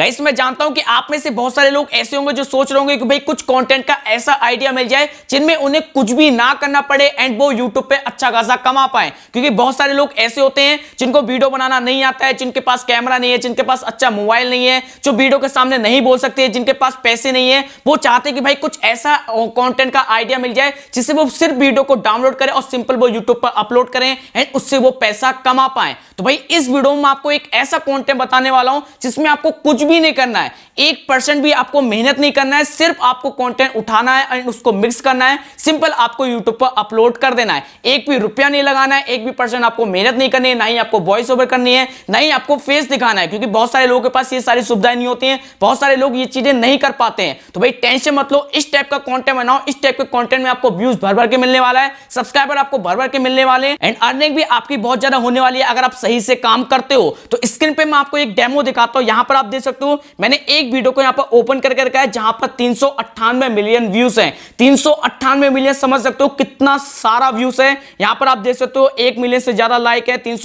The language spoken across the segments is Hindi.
गाइस मैं जानता हूं कि आप में से बहुत सारे लोग ऐसे होंगे जो सोच रहे होंगे कि भाई कुछ कंटेंट का ऐसा आइडिया मिल जाए जिनमें उन्हें कुछ भी ना करना पड़े एंड वो यूट्यूब पे अच्छा खासा कमा पाए क्योंकि बहुत सारे लोग ऐसे होते हैं जिनको वीडियो बनाना नहीं आता है जिनके पास कैमरा नहीं है जिनके पास अच्छा मोबाइल नहीं है जो वीडियो के सामने नहीं बोल सकते जिनके पास पैसे नहीं है वो चाहते कि भाई कुछ ऐसा कॉन्टेंट का आइडिया मिल जाए जिससे वो सिर्फ वीडियो को डाउनलोड करें और सिंपल वो यूट्यूब पर अपलोड करें एंड उससे वो पैसा कमा पाए तो भाई इस वीडियो में आपको एक ऐसा कॉन्टेंट बताने वाला हूं जिसमें आपको कुछ भी नहीं करना है एक परसेंट भी आपको मेहनत नहीं करना है सिर्फ आपको कंटेंट उठाना है एंड उसको मिक्स करना है सिंपल आपको यूट्यूब पर अपलोड कर देना है एक भी रुपया नहीं लगाना है एक भी परसेंट आपको मेहनत नहीं करनी है ना ही आपको वॉइस ओवर करनी है ना ही आपको फेस दिखाना है क्योंकि बहुत सारे लोगों के पास ये सारी सुविधाएं नहीं होती है बहुत सारे लोग ये चीजें नहीं कर पाते हैं तो भाई टेंशन मत लो इस टाइप का कॉन्टेंट बनाओ इस टाइप के कॉन्टेंट में आपको व्यूज भर भर के मिलने वाला है सब्सक्राइबर आपको भर भर के मिलने वाले हैं एंड अर्निंग भी आपकी बहुत ज्यादा होने वाली है अगर आप सही से काम करते हो तो स्क्रीन पर मैं आपको एक डेमो दिखाता हूँ यहाँ पर आप देख सकते सकते हो मैंने एक वीडियो को यहां पर ओपन करके रखा है जहां पर तीन मिलियन व्यूज है तीन मिलियन समझ सकते हो कितना सारा व्यूज है यहां पर आप देख सकते हो एक मिलियन से ज्यादा लाइक है तीन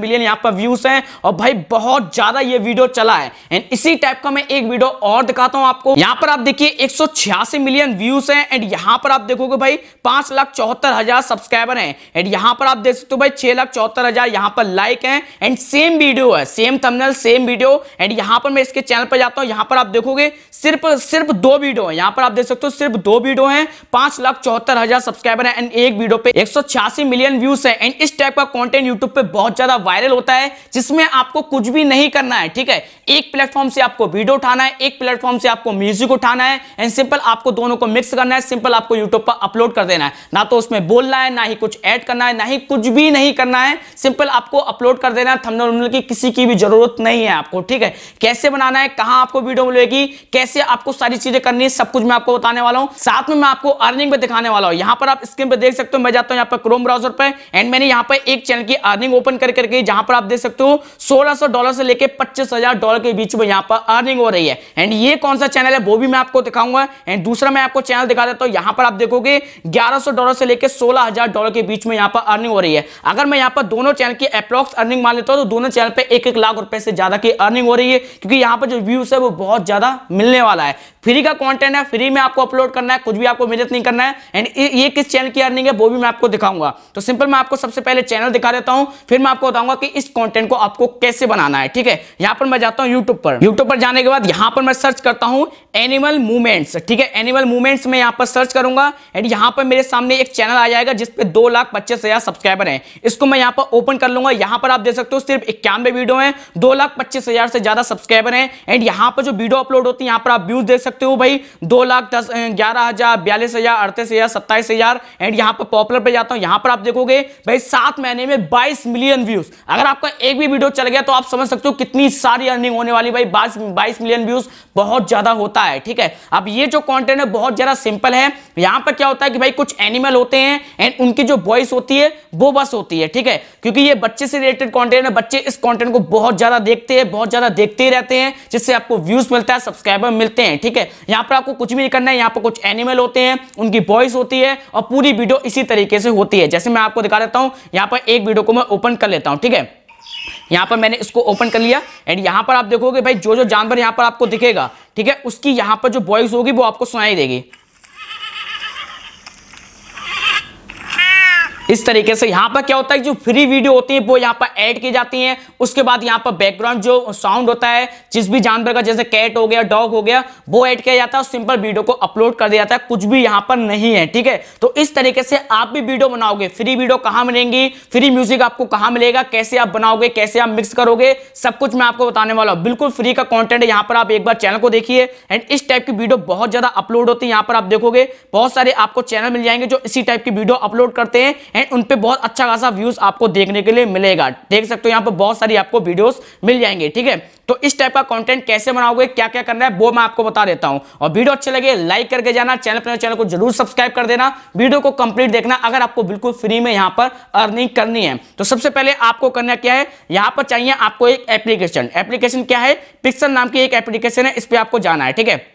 मिलियन यहां पर व्यूज है और भाई बहुत ज्यादा यह वीडियो चला है एंड इसी टाइप का मैं एक वीडियो और दिखाता हूं आपको यहां पर आप देखिए एक मिलियन व्यूज है एंड यहां पर आप देखोगे भाई पांच लाख चौहत्तर हजार सब्सक्राइबर है एंड यहां पर आप देख सकते हो भाई छह लाख चौहत्तर हजार यहां पर लाइक है एंड सेम वीडियो है same thumbnail same video and यहां पर मैं इसके चैनल पर जाता हूं यहां पर आप देखोगे सिर्फ सिर्फ दो वीडियो है यहां पर आप देख सकते हो सिर्फ दो वीडियो है पांच लाख चौहत्तर हजार सब्सक्राइबर है एंड एक वीडियो पे एक मिलियन व्यूज है एंड इस टाइप का कॉन्टेंट यूट्यूब पे बहुत ज्यादा वायरल होता है जिसमें आपको कुछ भी नहीं करना है ठीक है एक प्लेटफॉर्म से आपको वीडियो उठाना है एक प्लेटफॉर्म से आपको म्यूजिक उठाना है एंड सिंपल आपको दोनों को मिक्स करना है सिंपल आपको यूट्यूब पर अपलोड कर देना है ना तो उसमें बोलना है ना ही कुछ ऐड करना है ना ही कुछ भी नहीं करना है सिंपल आपको अपलोड कर देना है थंबनेल की किसी की भी जरूरत नहीं है आपको ठीक है कैसे कैसे बनाना है कहां आपको वीडियो मिलेगी कैसे आपको सारी चीजें करनी है सब कुछ मैं आपको बताने वाला हूँ साथ में मैं आपको अर्निंग पे दिखाने वाला हूँ यहाँ पर आप स्क्रीन पर देख सकते हो मैं जाता हूँ यहाँ पर क्रोम ब्राउजर पर एंड मैंने यहाँ पर एक चैनल की अर्निंग ओपन कर करके जहां पर आप देख सकते हो सोलह डॉलर से लेकर पच्चीस डॉलर के बीच में यहाँ पर अर्निंग हो रही है एंड ये कौन सा चैनल है वो भी मैं आपको दिखाऊंगा एंड दूसरा मैं आपको चैनल दिखा देता हूँ यहाँ पर आप देखोगे ग्यारह डॉलर से लेकर सोलह डॉलर के बीच में यहाँ पर अर्निंग हो रही है अगर मैं यहाँ पर दोनों चैनल की अप्रोक्स अर्निंग मान लेता हूँ तो दोनों चैनल पर एक एक लाख रुपए से ज्यादा की अर्निंग हो रही है क्योंकि यहाँ पर जो व्यूज है वो बहुत ज्यादा मिलने वाला है फ्री का कॉन्टेंट है फ्री में आपको अपलोड करना है कुछ भी आपको मेहनत नहीं करना है एंड ये किस चैनल की अर्निंग है वो भी मैं आपको दिखाऊंगा तो सिंपल मैं आपको सबसे पहले चैनल दिखा देता हूँ फिर मैं आपको बताऊंगा कि इस कॉन्टेंट को आपको कैसे बनाना है ठीक है यहाँ पर मैं जाता हूँ यूट्यूब पर यूट्यूब पर जाने के बाद यहाँ पर मैं सर्च करता हूँ एनिमल मूवमेंट्स ठीक है एनिमल मूवमेंट्स में यहाँ पर सर्च करूंगा एंड यहाँ पर मेरे सामने एक चैनल आ जाएगा जिसपे दो लाख पच्चीस हजार सब्सक्राइबर है इसको मैं यहाँ पर ओपन कर लूंगा यहाँ पर आप देख सकते हो सिर्फ इक्यानवे वीडियो है दो लाख पच्चीस हजार से ज्यादा सब्सक्राइबर सब्सक्राइबर हैं एंड यहाँ पर जो वीडियो अपलोड होती है यहाँ पर आप व्यूज देख सकते हो भाई दो लाख दस ग्यारह हजार बयालीस हजार अड़तीस हजार सत्ताईस हजार एंड यहाँ पर पॉपुलर पे जाता हूँ यहाँ पर आप देखोगे भाई सात महीने में बाईस मिलियन व्यूज अगर आपका एक भी वीडियो चल गया तो आप समझ सकते हो कितनी सारी अर्निंग होने वाली भाई बाईस मिलियन व्यूज बहुत ज्यादा होता है ठीक है अब ये जो कॉन्टेंट है बहुत ज्यादा सिंपल है यहाँ पर क्या होता है कि भाई कुछ एनिमल होते हैं एंड उनकी जो वॉइस होती है वो बस होती है ठीक है क्योंकि ये बच्चे से रिलेटेड कॉन्टेंट है बच्चे इस कॉन्टेंट को बहुत ज्यादा देखते हैं बहुत ज्यादा देखते ही रहते हैं हैं जिससे आपको व्यूज मिलता है सब्सक्राइबर मिलते हैं ठीक है यहाँ पर आपको कुछ भी नहीं करना है यहाँ पर कुछ एनिमल होते हैं उनकी वॉइस होती है और पूरी वीडियो इसी तरीके से होती है जैसे मैं आपको दिखा देता हूँ यहाँ पर एक वीडियो को मैं ओपन कर लेता हूँ ठीक है यहाँ पर मैंने इसको ओपन कर लिया एंड यहाँ पर आप देखोगे भाई जो जो जानवर यहाँ पर आपको दिखेगा ठीक है उसकी यहाँ पर जो वॉइस होगी वो आपको सुनाई देगी इस तरीके से यहाँ पर क्या होता है जो फ्री वीडियो होती है वो यहाँ पर ऐड की जाती है उसके बाद यहाँ पर बैकग्राउंड जो साउंड होता है जिस भी जानवर का जैसे कैट हो गया डॉग हो गया वो ऐड किया जाता है और सिंपल वीडियो को अपलोड कर दिया जाता है कुछ भी यहाँ पर नहीं है ठीक है तो इस तरीके से आप भी वीडियो बनाओगे फ्री वीडियो कहाँ मिलेंगी फ्री म्यूजिक आपको कहां मिलेगा कैसे आप बनाओगे कैसे आप मिक्स करोगे सब कुछ मैं आपको बताने वाला हूँ बिल्कुल फ्री का कॉन्टेंट है यहाँ पर आप एक बार चैनल को देखिए एंड इस टाइप की वीडियो बहुत ज्यादा अपलोड होती है यहाँ पर आप देखोगे बहुत सारे आपको चैनल मिल जाएंगे जो इसी टाइप की वीडियो अपलोड करते हैं एंड उन पर बहुत अच्छा खासा व्यूज आपको देखने के लिए मिलेगा देख सकते हो यहाँ पर बहुत सारी आपको वीडियोस मिल जाएंगे ठीक है तो इस टाइप का कंटेंट कैसे बनाओगे क्या क्या करना है वो मैं आपको बता देता हूं और वीडियो अच्छे लगे लाइक करके जाना चैनल पर चैनल को जरूर सब्सक्राइब कर देना वीडियो को कंप्लीट देखना अगर आपको बिल्कुल फ्री में यहां पर अर्निंग करनी है तो सबसे पहले आपको करना क्या है यहां पर चाहिए आपको एक एप्लीकेशन एप्लीकेशन क्या है पिक्सल नाम की एक एप्लीकेशन है इस पर आपको जाना है ठीक है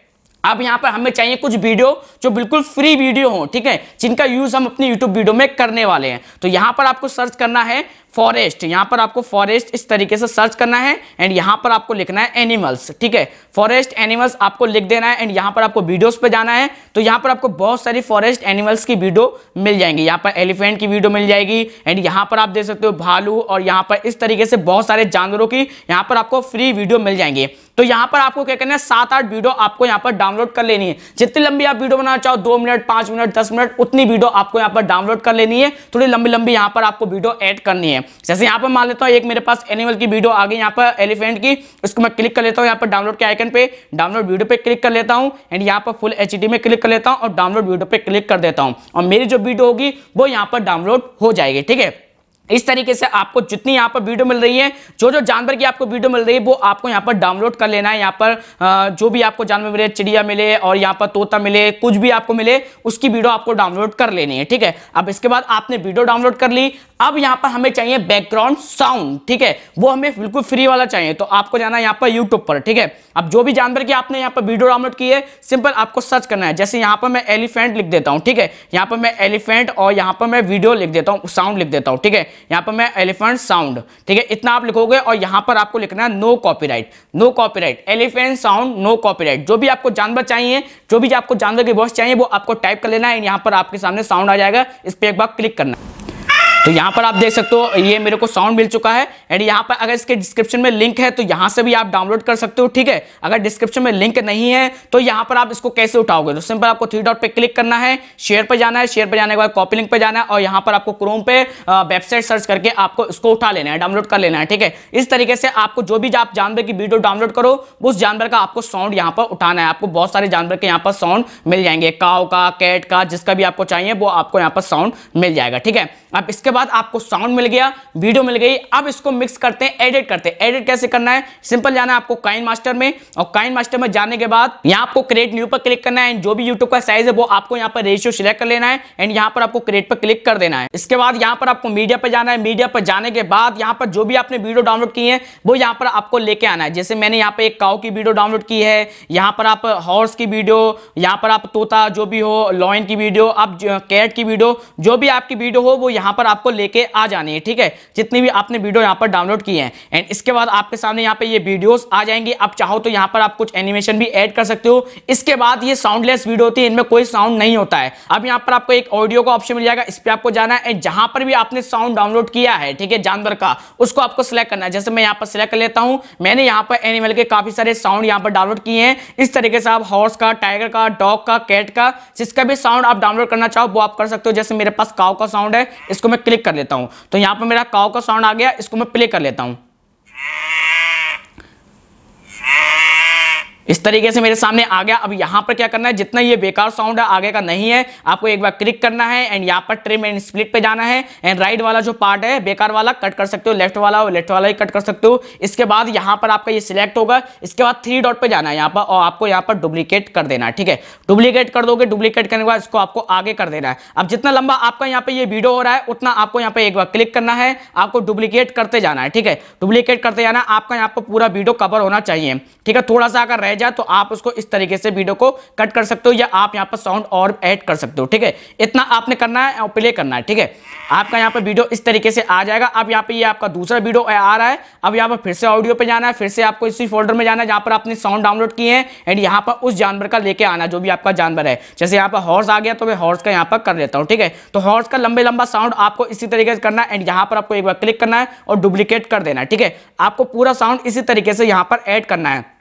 अब यहाँ पर हमें चाहिए कुछ वीडियो जो बिल्कुल फ्री वीडियो हो ठीक है जिनका यूज हम अपनी यूट्यूब वीडियो में करने वाले हैं तो यहाँ पर आपको सर्च करना है फॉरेस्ट यहाँ पर आपको फॉरेस्ट इस तरीके से सर्च करना है एंड यहाँ पर आपको लिखना है एनिमल्स ठीक है फॉरेस्ट एनिमल्स आपको लिख देना है एंड यहाँ पर आपको वीडियोस पे जाना है तो यहाँ पर आपको बहुत सारी फॉरेस्ट एनिमल्स की वीडियो मिल जाएंगी यहाँ पर एलिफेंट की वीडियो मिल जाएगी एंड यहाँ पर आप देख सकते हो भालू और यहाँ पर इस तरीके से बहुत सारे जानवरों की यहाँ पर आपको फ्री वीडियो मिल जाएंगे तो यहां पर आपको क्या करना है सात आठ वीडियो आपको यहां पर डाउनलोड कर लेनी है जितनी लंबी आप वीडियो बनाना चाहो दो मिनट पांच मिनट दस मिनट उतनी वीडियो आपको यहां पर डाउनलोड कर लेनी है थोड़ी लंबी लंबी यहां पर आपको वीडियो एड करनी है जैसे यहां पर मान लेता हूं एक मेरे पास एनिमल की वीडियो आ गई यहाँ पर एलिफेंट की उसको मैं क्लिक कर लेता हूँ यहाँ पर डाउनलोड के आइकन पे डाउनलोड वीडियो पे क्लिक कर लेता हूँ एंड यहाँ पर फुल एच में क्लिक कर लेता हूँ और डाउनलोड वीडियो पे क्लिक कर देता हूँ और मेरी जो वीडियो होगी वो यहाँ पर डाउनलोड हो जाएगी ठीक है इस तरीके से आपको जितनी यहाँ पर वीडियो मिल रही है जो जो जानवर की आपको वीडियो मिल रही है वो आपको यहाँ पर डाउनलोड कर लेना है यहाँ पर जो भी आपको जानवर मिले चिड़िया मिले और यहाँ पर तोता मिले कुछ भी आपको मिले उसकी वीडियो आपको डाउनलोड कर लेनी है ठीक है अब इसके बाद आपने वीडियो डाउनलोड कर ली अब यहाँ पर हमें चाहिए बैकग्राउंड साउंड ठीक है वो हमें बिल्कुल फ्री वाला चाहिए तो आपको जाना है यहाँ पर यूट्यूब पर ठीक है अब जो भी जानवर की आपने यहाँ पर वीडियो डाउनलोड की है सिंपल आपको सर्च करना है जैसे यहाँ पर मैं एलिफेंट लिख देता हूँ ठीक है यहाँ पर मैं एलिफेंट और यहाँ पर मैं वीडियो लिख देता हूँ साउंड लिख देता हूँ ठीक है यहां पर मैं एलिफेंट साउंड ठीक है इतना आप लिखोगे और यहां पर आपको लिखना है no copyright no copyright elephant sound no copyright जो भी आपको जानवर चाहिए जो भी आपको जानवर की वॉइस चाहिए वो आपको टाइप कर लेना है यहां पर आपके सामने साउंड आ जाएगा इस पर एक बार क्लिक करना तो यहाँ पर आप देख सकते हो ये मेरे को साउंड मिल चुका है एंड यहाँ पर अगर इसके डिस्क्रिप्शन में लिंक है तो यहाँ से भी आप डाउनलोड कर सकते हो ठीक है अगर डिस्क्रिप्शन में लिंक नहीं है तो यहाँ पर आप इसको कैसे उठाओगे तो सिंपल आपको थ्री डॉट पे क्लिक करना है शेयर पर जाना है शेयर पर जाने के बाद कॉपी लिंक पर जाना है और यहाँ पर आपको क्रोम पे वेबसाइट सर्च करके आपको इसको उठा लेना है डाउनलोड कर लेना है ठीक है इस तरीके से आपको जो भी आप जानवर की वीडियो डाउनलोड करो उस जानवर का आपको साउंड यहाँ पर उठाना है आपको बहुत सारे जानवर के यहाँ पर साउंड मिल जाएंगे काव का कैट का जिसका भी आपको चाहिए वो आपको यहाँ पर साउंड मिल जाएगा ठीक है आप इसके बाद आपको साउंड मिल गया वीडियो मिल गई अब इसको मिक्स करते हैं एडिट करते हैं एडिट कैसे करना है सिंपल जाना है आपको काइन मास्टर में और काइन मास्टर में जाने के बाद यहाँ आपको क्रिएट न्यू पर क्लिक करना है जो भी यूट्यूब का साइज है वो आपको यहाँ पर रेशियो सिलेक्ट कर लेना है एंड यहाँ पर आपको क्रिएट पर क्लिक कर देना है इसके बाद यहाँ पर आपको मीडिया पर जाना है मीडिया पर जाने के बाद यहाँ पर जो भी आपने वीडियो डाउनलोड की है वो यहाँ पर आपको लेके आना है जैसे मैंने यहाँ पर एक काउ की वीडियो डाउनलोड की है यहाँ पर आप हॉर्स की वीडियो यहाँ पर आप तोता जो भी हो लॉइन की वीडियो आप कैट की वीडियो जो भी आपकी वीडियो हो वो यहाँ पर आप आपको लेके आ जानी है ठीक है जितनी भी आपने वीडियो यहाँ पर डाउनलोड की है एंड इसके बाद आपके सामने यहाँ पे ये वीडियोस आ जाएंगी आप चाहो तो यहाँ पर आप कुछ एनिमेशन भी ऐड कर सकते हो इसके बाद ये साउंडलेस वीडियो होती है इनमें कोई साउंड नहीं होता है अब यहाँ पर आपको एक ऑडियो का ऑप्शन मिल जाएगा इस पर आपको जाना है एंड जहां पर भी आपने साउंड डाउनलोड किया है ठीक है जानवर का उसको आपको सिलेक्ट करना है जैसे मैं यहाँ पर सिलेक्ट कर लेता हूँ मैंने यहाँ पर एनिमल के काफी सारे साउंड यहाँ पर डाउनलोड किए हैं इस तरीके से आप हॉर्स का टाइगर का डॉग का कैट का जिसका भी साउंड आप डाउनलोड करना चाहो वो आप कर सकते हो जैसे मेरे पास काव का साउंड है इसको मैं क्लिक कर लेता हूं तो यहां पर मेरा काउ का साउंड आ गया इसको मैं प्ले कर लेता हूं इस तरीके से मेरे सामने आ गया अब यहाँ पर क्या करना है जितना ये बेकार साउंड है आगे का नहीं है आपको एक बार क्लिक करना है एंड यहाँ पर ट्रिम एंड स्प्लिट पे जाना है एंड राइट वाला जो पार्ट है बेकार वाला कट कर सकते हो लेफ्ट वाला और लेफ्ट वाला ही कट कर सकते हो इसके बाद यहाँ पर आपका ये सिलेक्ट होगा इसके बाद थ्री डॉट पर जाना है यहाँ पर और आपको यहाँ पर डुप्लीकेट कर देना है ठीक है डुप्लीकेट कर दोगे डुप्लीकेट करने के बाद इसको आपको आगे कर देना है अब जितना लंबा आपका यहाँ पे ये वीडियो हो रहा है उतना आपको यहाँ पे एक बार क्लिक करना है आपको डुप्लीकेट करते जाना है ठीक है डुप्लीकेट करते जाना आपका यहाँ पर पूरा वीडियो कवर होना चाहिए ठीक है थोड़ा सा अगर रह रह जाए तो आप उसको इस तरीके से वीडियो को कट कर सकते हो या आप यहाँ पर साउंड और ऐड कर सकते हो ठीक है इतना आपने करना है और प्ले करना है ठीक है आपका यहाँ पर वीडियो इस तरीके से आ जाएगा अब यहाँ पे ये आपका दूसरा वीडियो आ रहा है अब यहाँ पर फिर से ऑडियो पे जाना है फिर से आपको इसी फोल्डर में जाना है जहाँ पर आपने साउंड डाउनलोड किए हैं एंड यहाँ पर उस जानवर का लेके आना जो भी आपका जानवर है जैसे यहाँ पर हॉर्स आ गया तो मैं हॉर्स का यहाँ पर कर लेता हूँ ठीक है तो हॉर्स का लंबे लंबा साउंड आपको इसी तरीके से करना है एंड यहाँ पर आपको एक बार क्लिक करना है और डुप्लीकेट कर देना है ठीक है आपको पूरा साउंड इसी तरीके से यहाँ पर ऐड करना है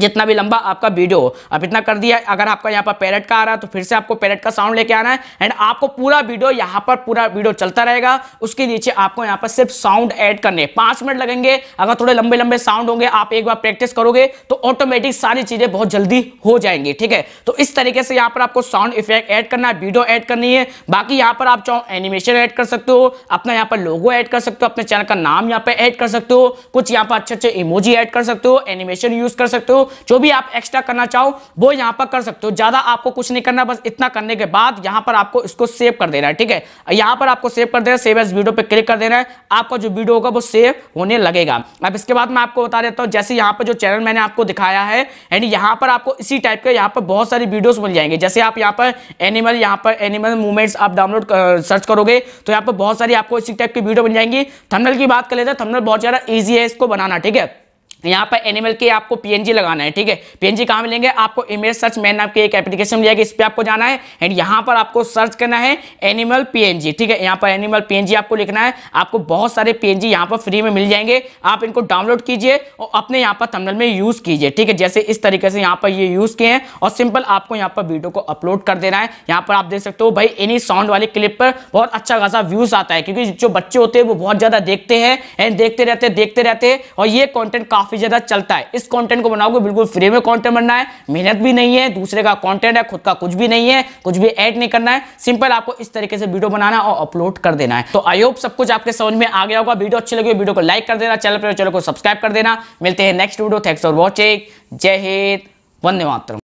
जितना भी लंबा आपका वीडियो हो अब इतना कर दिया अगर आपका यहाँ पर पैरेट का आ रहा है तो फिर से आपको पैरेट का साउंड लेके आना है एंड आपको पूरा वीडियो यहाँ पर पूरा वीडियो चलता रहेगा उसके नीचे आपको यहाँ पर सिर्फ साउंड ऐड करने पाँच मिनट लगेंगे अगर थोड़े लंबे लंबे साउंड होंगे आप एक बार प्रैक्टिस करोगे तो ऑटोमेटिक सारी चीज़ें बहुत जल्दी हो जाएंगी ठीक है तो इस तरीके से यहाँ पर आपको साउंड इफेक्ट ऐड करना है वीडियो ऐड करनी है बाकी यहाँ पर आप चाहो एनिमेशन ऐड कर सकते हो अपना यहाँ पर लोगो ऐड कर सकते हो अपने चैनल का नाम यहाँ पर ऐड कर सकते हो कुछ यहाँ पर अच्छे अच्छे इमोजी ऐड कर सकते हो एनिमेशन यूज कर सकते हो जो भी आप एक्स्ट्रा करना चाहो वो यहां पर कर सकते हो ज़्यादा आपको कुछ नहीं करना बस इतना करने के बाद यहां पर आपको इसको सेव कर देना है ठीक है यहां पर आपको सेव कर देना सेव एस वीडियो पर क्लिक कर देना है आपका जो वीडियो होगा वो सेव होने लगेगा अब इसके बाद मैं आपको बता देता हूँ जैसे यहाँ पर जो चैनल मैंने आपको दिखाया है एंड यहाँ पर आपको इसी टाइप के यहाँ पर बहुत सारी वीडियोस मिल जाएंगे जैसे आप यहाँ पर एनिमल यहाँ पर एनिमल मूवमेंट्स आप डाउनलोड सर्च करोगे तो यहाँ पर बहुत सारी आपको इसी टाइप की वीडियो मिल जाएंगी थमनल की बात कर लेते हैं थमनल बहुत ज़्यादा ईजी है इसको बनाना ठीक है यहाँ पर एनिमल के आपको पीएनजी लगाना है ठीक है पीएनजी कहाँ मिलेंगे आपको इमेज सर्च मैन नाम की एक एप्लीकेशन मिल जाएगी इस पर आपको जाना है एंड यहाँ पर आपको सर्च करना है एनिमल पीएनजी ठीक है यहाँ पर एनिमल पीएनजी आपको लिखना है आपको बहुत सारे पीएनजी यहाँ पर फ्री में मिल जाएंगे आप इनको डाउनलोड कीजिए और अपने यहाँ पर थमनल में यूज कीजिए ठीक है जैसे इस तरीके से यहाँ पर ये यूज किए हैं और सिंपल आपको यहाँ पर वीडियो को अपलोड कर देना है यहाँ पर आप देख सकते हो भाई एनी साउंड वाले क्लिप पर बहुत अच्छा खासा व्यूज आता है क्योंकि जो बच्चे होते हैं वो बहुत ज्यादा देखते हैं एंड देखते रहते देखते रहते और ये कॉन्टेंट काफी काफी ज्यादा चलता है इस कंटेंट को बनाओगे बिल्कुल फ्री में कंटेंट बनना है मेहनत भी नहीं है दूसरे का कंटेंट है खुद का कुछ भी नहीं है कुछ भी ऐड नहीं करना है सिंपल आपको इस तरीके से वीडियो बनाना और अपलोड कर देना है तो आई होप सब कुछ आपके समझ में आ गया होगा वीडियो अच्छी लगी वीडियो को लाइक कर देना चैनल पर चैनल को सब्सक्राइब कर देना मिलते हैं next video thanks for watching जय हिंद वंदे मातरम